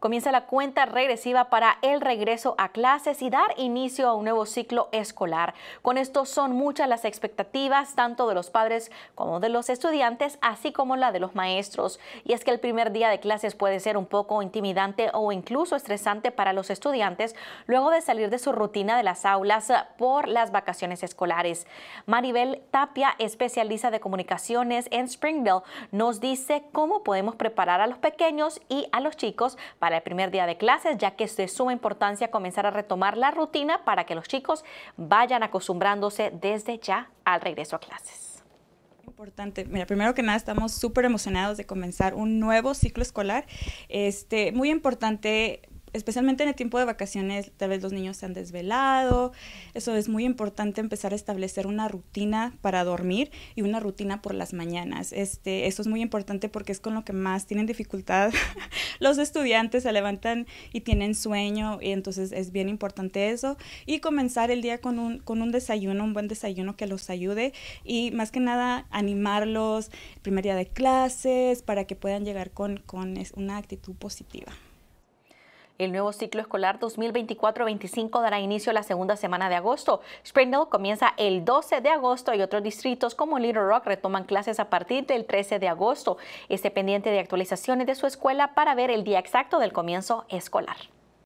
comienza la cuenta regresiva para el regreso a clases y dar inicio a un nuevo ciclo escolar. Con esto son muchas las expectativas tanto de los padres como de los estudiantes, así como la de los maestros. Y es que el primer día de clases puede ser un poco intimidante o incluso estresante para los estudiantes luego de salir de su rutina de las aulas eh, por las vacaciones escolares. Maribel Tapia, especialista de comunicaciones en Springdale, nos dice cómo podemos preparar a los pequeños y a los chicos para para el primer día de clases, ya que es de suma importancia comenzar a retomar la rutina para que los chicos vayan acostumbrándose desde ya al regreso a clases importante. Mira, primero que nada estamos súper emocionados de comenzar un nuevo ciclo escolar. Este, muy importante especialmente en el tiempo de vacaciones, tal vez los niños se han desvelado. Eso es muy importante empezar a establecer una rutina para dormir y una rutina por las mañanas. Este, eso es muy importante porque es con lo que más tienen dificultad los estudiantes, se levantan y tienen sueño y entonces es bien importante eso y comenzar el día con un desayuno, un buen desayuno que los ayude y más que nada animarlos primer día de clases para que puedan llegar con una actitud positiva. El nuevo ciclo escolar 2024-25 dará inicio la segunda semana de agosto. Springdale comienza el 12 de agosto y otros distritos como Little Rock retoman clases a partir del 13 de agosto. Esté pendiente de actualizaciones de su escuela para ver el día exacto del comienzo escolar.